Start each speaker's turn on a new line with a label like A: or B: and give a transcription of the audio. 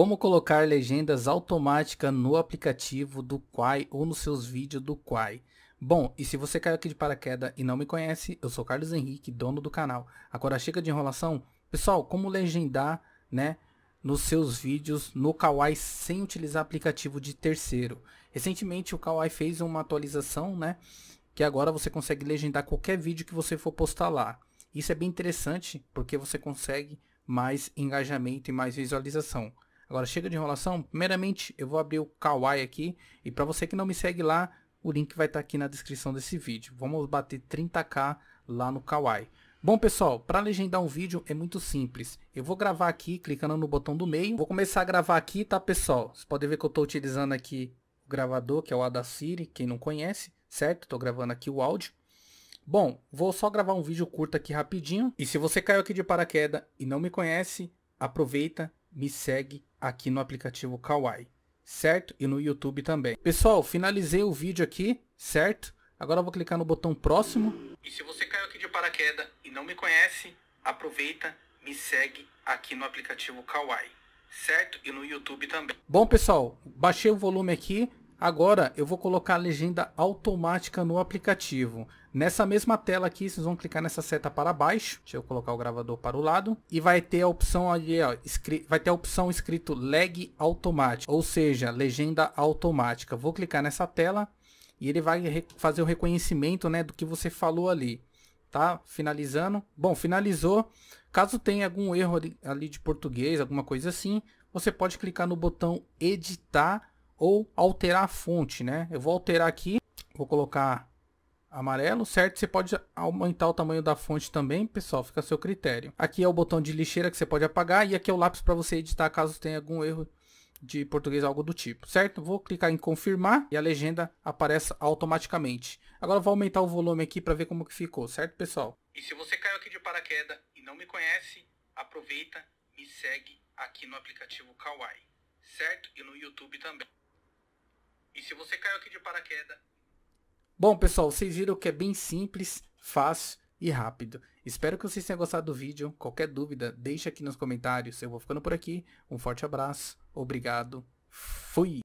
A: Como colocar legendas automáticas no aplicativo do Quai ou nos seus vídeos do Quai? Bom, e se você caiu aqui de paraquedas e não me conhece, eu sou Carlos Henrique, dono do canal. Agora chega de enrolação. Pessoal, como legendar, né, nos seus vídeos no Kawaii sem utilizar aplicativo de terceiro? Recentemente o Kawaii fez uma atualização, né, que agora você consegue legendar qualquer vídeo que você for postar lá. Isso é bem interessante porque você consegue mais engajamento e mais visualização. Agora chega de enrolação. Primeiramente, eu vou abrir o Kawaii aqui. E para você que não me segue lá, o link vai estar tá aqui na descrição desse vídeo. Vamos bater 30k lá no Kawaii. Bom pessoal, para legendar um vídeo é muito simples. Eu vou gravar aqui clicando no botão do meio. Vou começar a gravar aqui, tá pessoal? Vocês podem ver que eu estou utilizando aqui o gravador, que é o Audacity, quem não conhece, certo? Estou gravando aqui o áudio. Bom, vou só gravar um vídeo curto aqui rapidinho. E se você caiu aqui de paraquedas e não me conhece, aproveita me segue aqui no aplicativo Kawaii, certo? E no YouTube também. Pessoal, finalizei o vídeo aqui, certo? Agora eu vou clicar no botão próximo. E se você caiu aqui de paraquedas e não me conhece, aproveita, me segue aqui no aplicativo Kawaii, certo? E no YouTube também. Bom, pessoal, baixei o volume aqui. Agora eu vou colocar a legenda automática no aplicativo. Nessa mesma tela aqui, vocês vão clicar nessa seta para baixo. Deixa eu colocar o gravador para o lado. E vai ter a opção ali, ó, vai ter a opção escrito lag automático, ou seja, legenda automática. Vou clicar nessa tela e ele vai fazer o reconhecimento né, do que você falou ali. Tá? Finalizando. Bom, finalizou. Caso tenha algum erro ali, ali de português, alguma coisa assim, você pode clicar no botão editar ou alterar a fonte, né? Eu vou alterar aqui, vou colocar amarelo, certo? Você pode aumentar o tamanho da fonte também, pessoal, fica a seu critério. Aqui é o botão de lixeira que você pode apagar e aqui é o lápis para você editar caso tenha algum erro de português, algo do tipo, certo? Vou clicar em confirmar e a legenda aparece automaticamente. Agora vou aumentar o volume aqui para ver como que ficou, certo, pessoal? E se você caiu aqui de paraquedas e não me conhece, aproveita, e segue aqui no aplicativo Kawaii, certo? E no YouTube também. E se você caiu aqui de paraquedas Bom, pessoal, vocês viram que é bem simples, fácil e rápido. Espero que vocês tenham gostado do vídeo. Qualquer dúvida, deixa aqui nos comentários. Eu vou ficando por aqui. Um forte abraço. Obrigado. Fui!